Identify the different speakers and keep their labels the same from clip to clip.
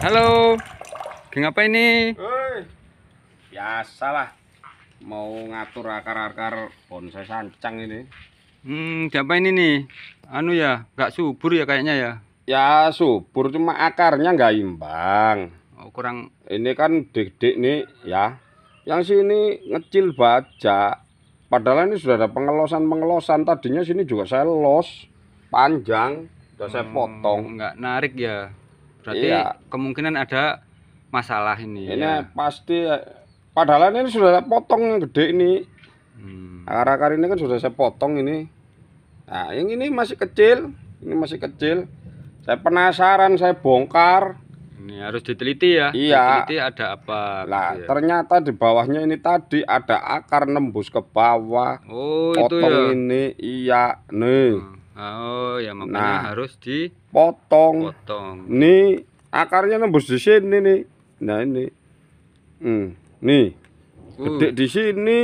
Speaker 1: Halo. kenapa ini?
Speaker 2: Ya salah, Mau ngatur akar-akar bonsai sancang ini.
Speaker 1: Hmm, siapa ini nih? Anu ya, nggak subur ya kayaknya ya.
Speaker 2: Ya, subur cuma akarnya nggak imbang. Oh, kurang ini kan dedek nih ya. Yang sini ngecil baja. Padahal ini sudah ada pengelosan-pengelosan. Tadinya sini juga saya los panjang, sudah hmm, saya
Speaker 1: potong. Nggak narik ya. Berarti iya. kemungkinan ada masalah ini. Ini ya.
Speaker 2: pasti padahal ini sudah saya potong gede ini. Hmm. Akar-akar ini kan sudah saya potong ini. Nah, yang ini masih kecil, ini masih kecil. Saya penasaran, saya bongkar.
Speaker 1: Ini harus diteliti ya. Iya. Diteliti ada
Speaker 2: apa? Nah, ya. ternyata di bawahnya ini tadi ada akar nembus ke bawah. Oh, potong itu ya. ini iya, nih. Hmm Oh, ya makanya nah, harus dipotong. Potong. Nih, akarnya nembus di sini nih. Nah, ini. Hmm, nih. Uh. Gede di sini.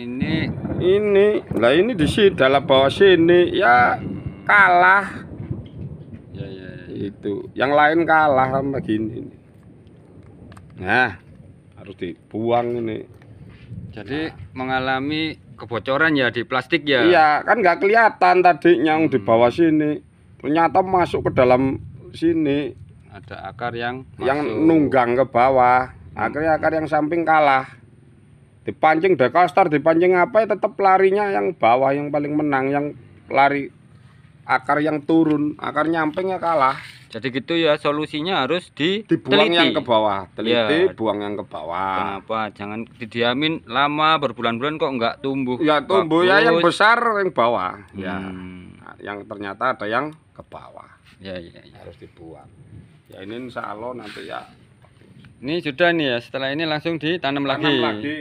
Speaker 2: Ini ini. Lah ini di sini dalam bawah sini ya kalah. Ya, ya, ya, ya. Itu. Yang lain kalah sama gini. Nah, harus dibuang ini.
Speaker 1: Jadi nah. mengalami kebocoran ya di plastik ya iya
Speaker 2: kan nggak kelihatan tadi yang hmm. di bawah sini ternyata masuk ke dalam sini
Speaker 1: ada akar yang
Speaker 2: masuk. yang nunggang ke bawah hmm. akhirnya akar yang samping kalah dipancing dekastar dipancing apa ya tetap larinya yang bawah yang paling menang yang lari akar yang turun akar nyampingnya kalah
Speaker 1: jadi gitu ya solusinya harus di dibuang teliti. yang ke bawah, teliti ya. buang yang ke bawah. Kenapa? Jangan didiamin lama berbulan-bulan kok nggak
Speaker 2: tumbuh. Ya tumbuh ya yang besar yang bawah. Ya. Hmm. Ya. yang ternyata ada yang ke bawah. Ya, ya, ya. Harus dibuang. Ya ini insya Allah nanti ya.
Speaker 1: Ini sudah nih ya. Setelah ini langsung ditanam Tanam lagi. lagi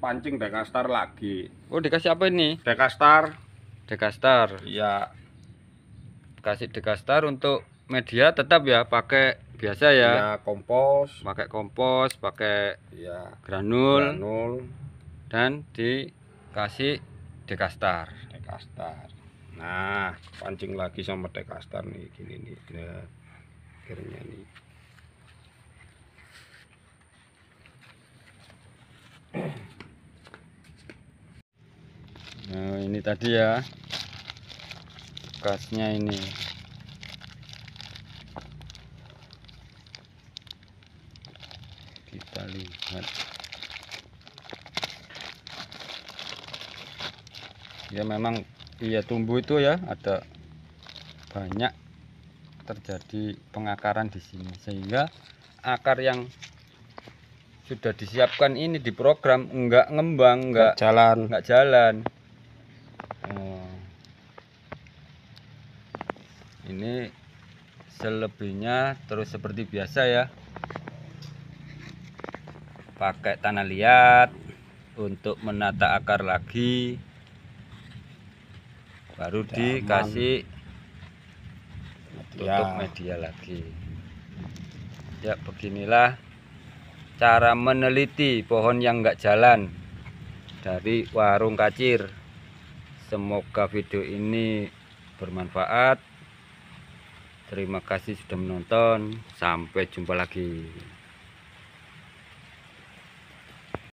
Speaker 2: pancing dekastar lagi.
Speaker 1: Oh dikasih apa ini? Dekastar. Dekastar. ya Kasih dekastar untuk media tetap ya pakai biasa ya, ya
Speaker 2: kompos pakai kompos pakai ya, granul
Speaker 1: granul dan
Speaker 2: dikasih dekastar dekastar nah pancing lagi sama dekastar nih gini nih gini, akhirnya nih
Speaker 1: nah ini tadi ya bekasnya ini kita lihat ya memang iya tumbuh itu ya ada banyak terjadi pengakaran di sini sehingga akar yang sudah disiapkan ini di program enggak ngembang enggak, jalan enggak jalan oh. ini selebihnya terus seperti biasa ya pakai tanah liat untuk menata akar lagi baru dikasih media. Ya. tutup media lagi ya beginilah cara meneliti pohon yang enggak jalan dari warung kacir semoga video ini bermanfaat terima kasih sudah menonton sampai jumpa lagi